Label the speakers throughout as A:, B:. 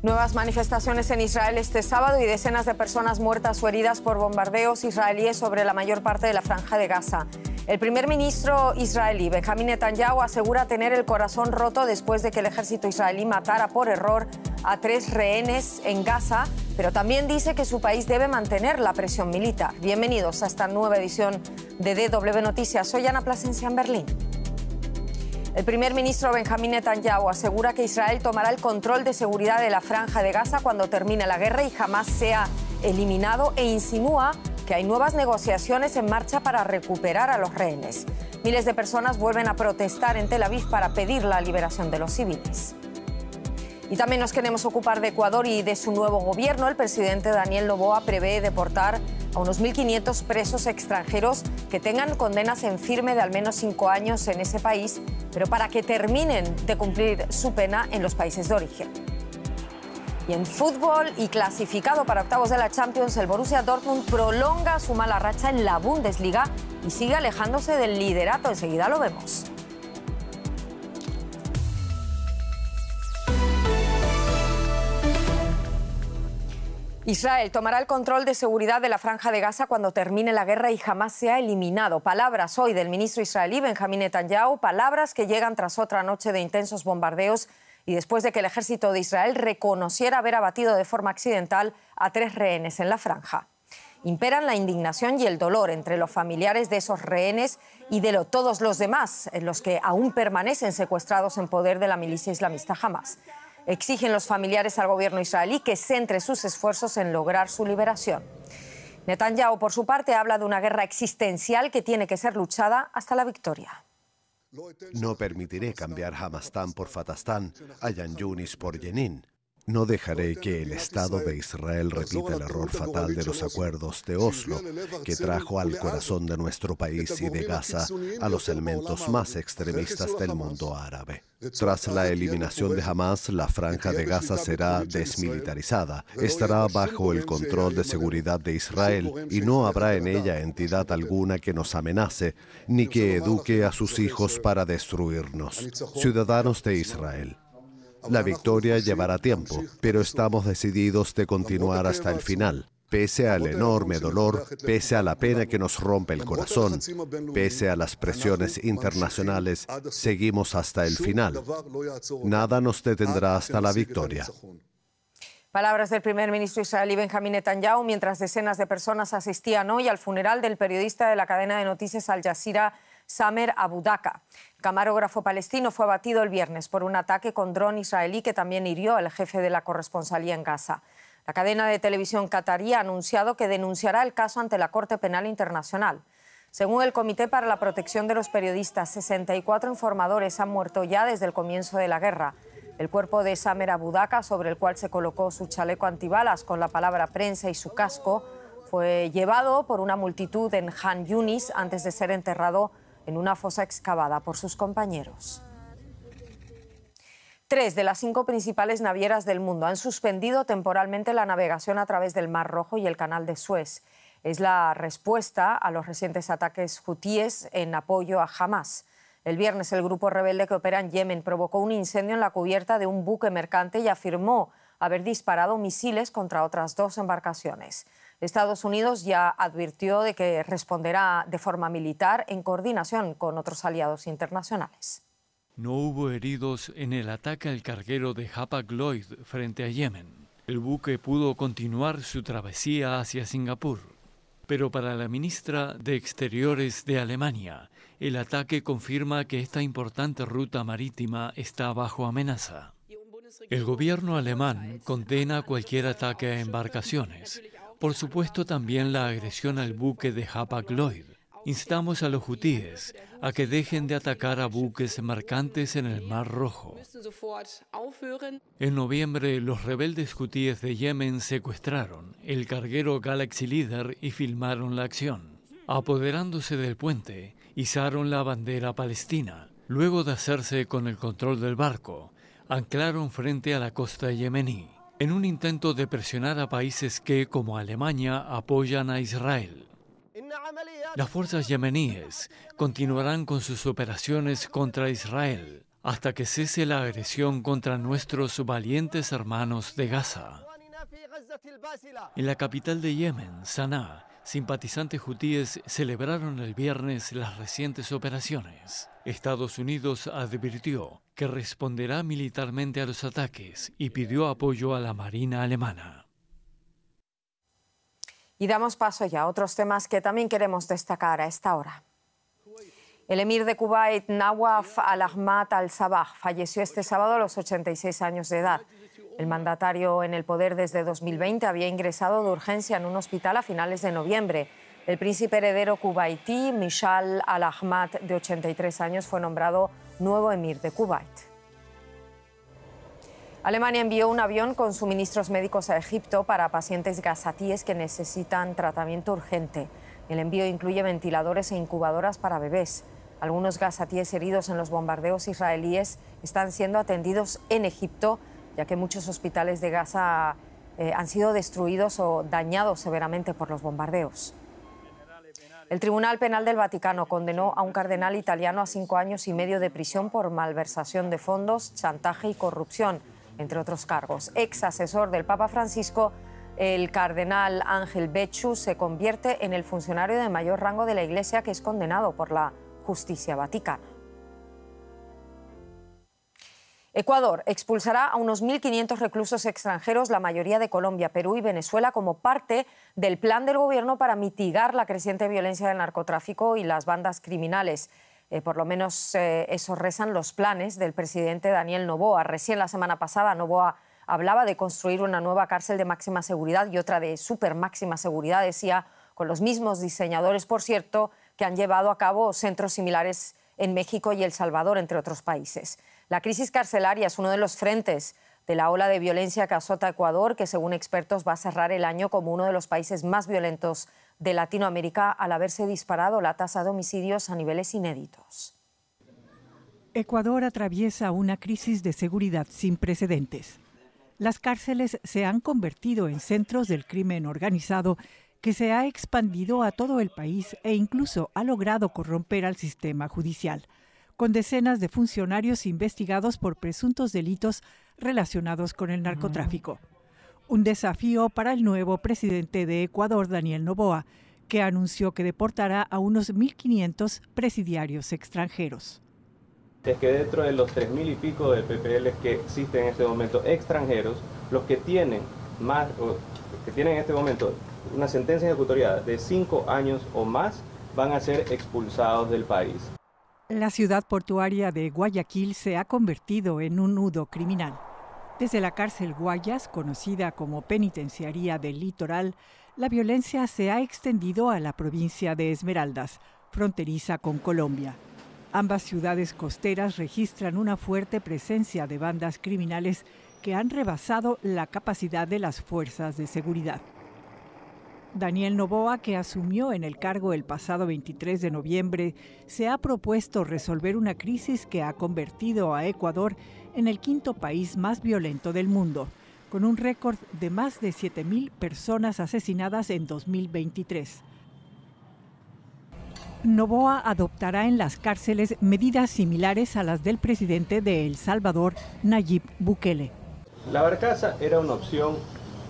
A: Nuevas manifestaciones en Israel este sábado y decenas de personas muertas o heridas por bombardeos israelíes sobre la mayor parte de la franja de Gaza. El primer ministro israelí, Benjamin Netanyahu, asegura tener el corazón roto después de que el ejército israelí matara por error a tres rehenes en Gaza, pero también dice que su país debe mantener la presión militar. Bienvenidos a esta nueva edición de DW Noticias. Soy Ana Plasencia en Berlín. El primer ministro Benjamín Netanyahu asegura que Israel tomará el control de seguridad de la franja de Gaza cuando termine la guerra y jamás sea eliminado e insinúa que hay nuevas negociaciones en marcha para recuperar a los rehenes. Miles de personas vuelven a protestar en Tel Aviv para pedir la liberación de los civiles. Y también nos queremos ocupar de Ecuador y de su nuevo gobierno. El presidente Daniel Loboa prevé deportar a unos 1.500 presos extranjeros que tengan condenas en firme de al menos cinco años en ese país, pero para que terminen de cumplir su pena en los países de origen. Y en fútbol y clasificado para octavos de la Champions, el Borussia Dortmund prolonga su mala racha en la Bundesliga y sigue alejándose del liderato. Enseguida lo vemos. Israel tomará el control de seguridad de la franja de Gaza cuando termine la guerra y jamás sea eliminado. Palabras hoy del ministro israelí Benjamín Netanyahu, palabras que llegan tras otra noche de intensos bombardeos y después de que el ejército de Israel reconociera haber abatido de forma accidental a tres rehenes en la franja. Imperan la indignación y el dolor entre los familiares de esos rehenes y de todos los demás, los que aún permanecen secuestrados en poder de la milicia islamista jamás. Exigen los familiares al gobierno israelí que centre sus esfuerzos en lograr su liberación. Netanyahu, por su parte, habla de una guerra existencial que tiene que ser luchada hasta la victoria.
B: No permitiré cambiar Hamastán por Fatastán, a Yan Yunis por Yenin. No dejaré que el Estado de Israel repita el error fatal de los acuerdos de Oslo, que trajo al corazón de nuestro país y de Gaza a los elementos más extremistas del mundo árabe. Tras la eliminación de Hamas, la franja de Gaza será desmilitarizada, estará bajo el control de seguridad de Israel y no habrá en ella entidad alguna que nos amenace ni que eduque a sus hijos para destruirnos. Ciudadanos de Israel, la victoria llevará tiempo, pero estamos decididos de continuar hasta el final pese al enorme dolor, pese a la pena que nos rompe el corazón, pese a las presiones internacionales, seguimos hasta el final. Nada nos detendrá hasta la victoria.
A: Palabras del primer ministro israelí Benjamin Netanyahu mientras decenas de personas asistían hoy al funeral del periodista de la cadena de noticias Al Jazeera Samer Abudaka. camarógrafo palestino fue abatido el viernes por un ataque con dron israelí que también hirió al jefe de la corresponsalía en Gaza. La cadena de televisión qatarí ha anunciado que denunciará el caso ante la Corte Penal Internacional. Según el Comité para la Protección de los Periodistas, 64 informadores han muerto ya desde el comienzo de la guerra. El cuerpo de Samer Abudaka, sobre el cual se colocó su chaleco antibalas con la palabra prensa y su casco, fue llevado por una multitud en Han Yunis antes de ser enterrado en una fosa excavada por sus compañeros. Tres de las cinco principales navieras del mundo han suspendido temporalmente la navegación a través del Mar Rojo y el Canal de Suez. Es la respuesta a los recientes ataques hutíes en apoyo a Hamas. El viernes el grupo rebelde que opera en Yemen provocó un incendio en la cubierta de un buque mercante y afirmó haber disparado misiles contra otras dos embarcaciones. Estados Unidos ya advirtió de que responderá de forma militar en coordinación con otros aliados internacionales.
C: No hubo heridos en el ataque al carguero de Hapag Lloyd frente a Yemen. El buque pudo continuar su travesía hacia Singapur. Pero para la ministra de Exteriores de Alemania, el ataque confirma que esta importante ruta marítima está bajo amenaza. El gobierno alemán condena cualquier ataque a embarcaciones por supuesto también la agresión al buque de Hapag Lloyd. Instamos a los hutíes a que dejen de atacar a buques mercantes en el Mar Rojo. En noviembre, los rebeldes hutíes de Yemen secuestraron el carguero Galaxy Leader y filmaron la acción. Apoderándose del puente, izaron la bandera palestina. Luego de hacerse con el control del barco, anclaron frente a la costa yemení en un intento de presionar a países que, como Alemania, apoyan a Israel. Las fuerzas yemeníes continuarán con sus operaciones contra Israel hasta que cese la agresión contra nuestros valientes hermanos de Gaza. En la capital de Yemen, Sanaa, simpatizantes judíes celebraron el viernes las recientes operaciones. Estados Unidos advirtió que responderá militarmente a los ataques y pidió apoyo a la Marina alemana.
A: Y damos paso ya a otros temas que también queremos destacar a esta hora. El emir de Kuwait, Nawaf al-Ahmad al-Sabah, falleció este sábado a los 86 años de edad. El mandatario en el poder desde 2020 había ingresado de urgencia en un hospital a finales de noviembre. El príncipe heredero kuwaití, Mishal al-Ahmad, de 83 años, fue nombrado nuevo emir de Kuwait. Alemania envió un avión con suministros médicos a Egipto para pacientes gazatíes que necesitan tratamiento urgente. El envío incluye ventiladores e incubadoras para bebés. Algunos gazatíes heridos en los bombardeos israelíes están siendo atendidos en Egipto, ya que muchos hospitales de Gaza eh, han sido destruidos o dañados severamente por los bombardeos. El Tribunal Penal del Vaticano condenó a un cardenal italiano a cinco años y medio de prisión por malversación de fondos, chantaje y corrupción, entre otros cargos. Ex asesor del Papa Francisco, el cardenal Ángel Becciu se convierte en el funcionario de mayor rango de la Iglesia que es condenado por la justicia vaticana. Ecuador expulsará a unos 1.500 reclusos extranjeros, la mayoría de Colombia, Perú y Venezuela, como parte del plan del gobierno para mitigar la creciente violencia del narcotráfico y las bandas criminales. Eh, por lo menos eh, eso rezan los planes del presidente Daniel Novoa. Recién la semana pasada Noboa hablaba de construir una nueva cárcel de máxima seguridad y otra de super máxima seguridad, decía, con los mismos diseñadores, por cierto, que han llevado a cabo centros similares en México y El Salvador, entre otros países. La crisis carcelaria es uno de los frentes de la ola de violencia que azota Ecuador, que según expertos va a cerrar el año como uno de los países más violentos de Latinoamérica al haberse disparado la tasa de homicidios a niveles inéditos.
D: Ecuador atraviesa una crisis de seguridad sin precedentes. Las cárceles se han convertido en centros del crimen organizado que se ha expandido a todo el país e incluso ha logrado corromper al sistema judicial, con decenas de funcionarios investigados por presuntos delitos relacionados con el narcotráfico. Mm. Un desafío para el nuevo presidente de Ecuador, Daniel Noboa, que anunció que deportará a unos 1.500 presidiarios extranjeros.
C: Es que dentro de los 3.000 y pico de PPL que existen en este momento extranjeros, los que tienen más, que tienen en este momento una sentencia ejecutoria de cinco años o más, van a ser expulsados del país.
D: La ciudad portuaria de Guayaquil se ha convertido en un nudo criminal. Desde la cárcel Guayas, conocida como Penitenciaría del Litoral, la violencia se ha extendido a la provincia de Esmeraldas, fronteriza con Colombia. Ambas ciudades costeras registran una fuerte presencia de bandas criminales que han rebasado la capacidad de las fuerzas de seguridad. Daniel Novoa, que asumió en el cargo el pasado 23 de noviembre, se ha propuesto resolver una crisis que ha convertido a Ecuador en el quinto país más violento del mundo, con un récord de más de 7.000 personas asesinadas en 2023. Novoa adoptará en las cárceles medidas similares a las del presidente de El Salvador, Nayib Bukele.
C: La barcaza era una opción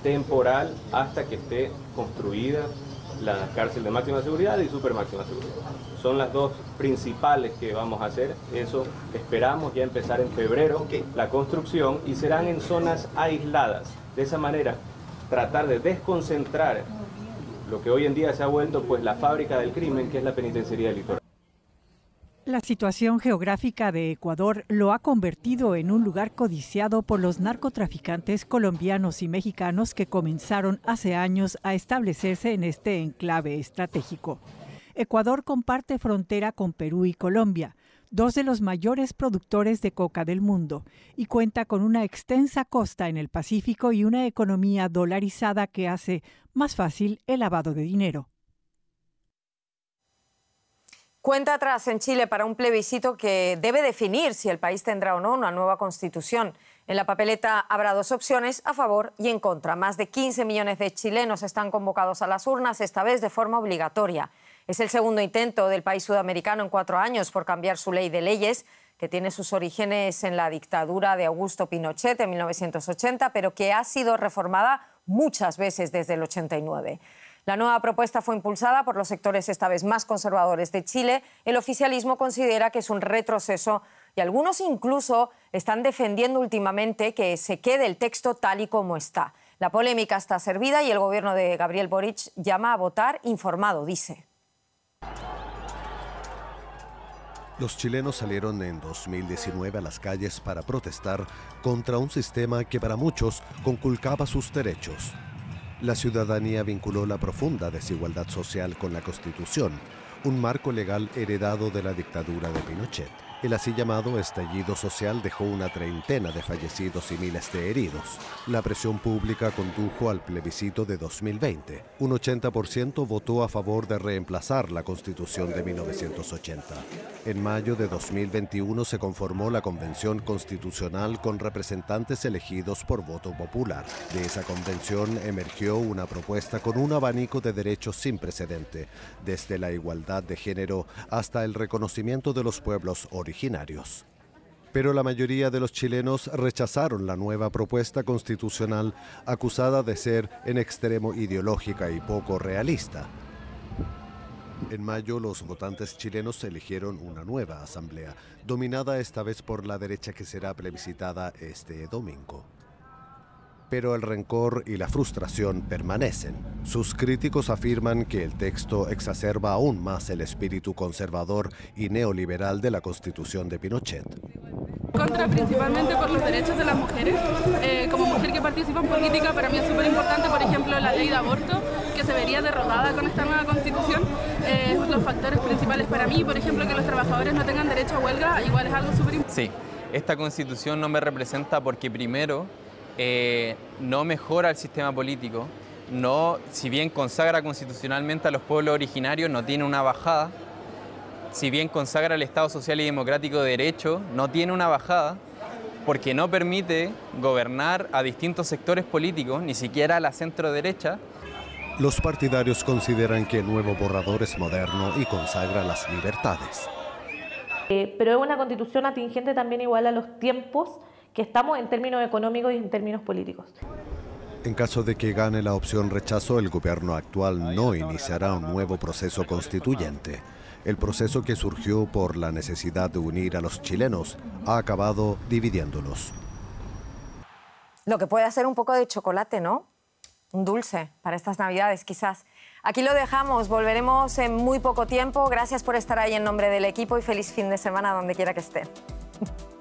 C: temporal hasta que esté construida la cárcel de máxima seguridad y super máxima seguridad. Son las dos principales que vamos a hacer. Eso esperamos ya empezar en febrero la construcción y serán en zonas aisladas. De esa manera, tratar de desconcentrar lo que hoy en día se ha vuelto pues la fábrica del crimen, que es la penitenciaría del litoral.
D: La situación geográfica de Ecuador lo ha convertido en un lugar codiciado por los narcotraficantes colombianos y mexicanos que comenzaron hace años a establecerse en este enclave estratégico. Ecuador comparte frontera con Perú y Colombia, dos de los mayores productores de coca del mundo, y cuenta con una extensa costa en el Pacífico y una economía dolarizada que hace más fácil el lavado de dinero.
A: Cuenta atrás en Chile para un plebiscito que debe definir si el país tendrá o no una nueva constitución. En la papeleta habrá dos opciones, a favor y en contra. Más de 15 millones de chilenos están convocados a las urnas, esta vez de forma obligatoria. Es el segundo intento del país sudamericano en cuatro años por cambiar su ley de leyes, que tiene sus orígenes en la dictadura de Augusto Pinochet en 1980, pero que ha sido reformada muchas veces desde el 89. La nueva propuesta fue impulsada por los sectores esta vez más conservadores de Chile. El oficialismo considera que es un retroceso y algunos incluso están defendiendo últimamente que se quede el texto tal y como está. La polémica está servida y el gobierno de Gabriel Boric llama a votar informado, dice.
B: Los chilenos salieron en 2019 a las calles para protestar contra un sistema que para muchos conculcaba sus derechos. La ciudadanía vinculó la profunda desigualdad social con la Constitución, un marco legal heredado de la dictadura de Pinochet. El así llamado estallido social dejó una treintena de fallecidos y miles de heridos. La presión pública condujo al plebiscito de 2020. Un 80% votó a favor de reemplazar la Constitución de 1980. En mayo de 2021 se conformó la Convención Constitucional con representantes elegidos por voto popular. De esa convención emergió una propuesta con un abanico de derechos sin precedente, desde la igualdad de género hasta el reconocimiento de los pueblos originarios pero la mayoría de los chilenos rechazaron la nueva propuesta constitucional acusada de ser en extremo ideológica y poco realista. En mayo los votantes chilenos eligieron una nueva asamblea, dominada esta vez por la derecha que será plebiscitada este domingo pero el rencor y la frustración permanecen. Sus críticos afirman que el texto exacerba aún más el espíritu conservador y neoliberal de la Constitución de Pinochet.
A: Contra principalmente por los derechos de las mujeres. Eh, como mujer que participa en política, para mí es súper importante, por ejemplo, la ley de aborto, que se vería derogada con esta nueva constitución. Eh, los factores principales para mí, por ejemplo, que los trabajadores
B: no tengan derecho a huelga, igual es algo súper
A: importante. Sí, esta constitución no me representa porque primero eh, no mejora el sistema político, no, si bien consagra constitucionalmente a los pueblos originarios, no tiene una bajada, si bien consagra el Estado Social y Democrático de Derecho, no tiene una bajada, porque no permite gobernar a distintos sectores políticos, ni siquiera a la centro derecha.
B: Los partidarios consideran que el nuevo borrador es moderno y consagra las libertades.
A: Eh, pero es una constitución atingente también igual a los tiempos que estamos en términos económicos y en términos políticos.
B: En caso de que gane la opción rechazo, el gobierno actual no iniciará un nuevo proceso constituyente. El proceso que surgió por la necesidad de unir a los chilenos ha acabado dividiéndolos.
A: Lo que puede hacer un poco de chocolate, ¿no? Un dulce para estas navidades, quizás. Aquí lo dejamos, volveremos en muy poco tiempo. Gracias por estar ahí en nombre del equipo y feliz fin de semana donde quiera que esté.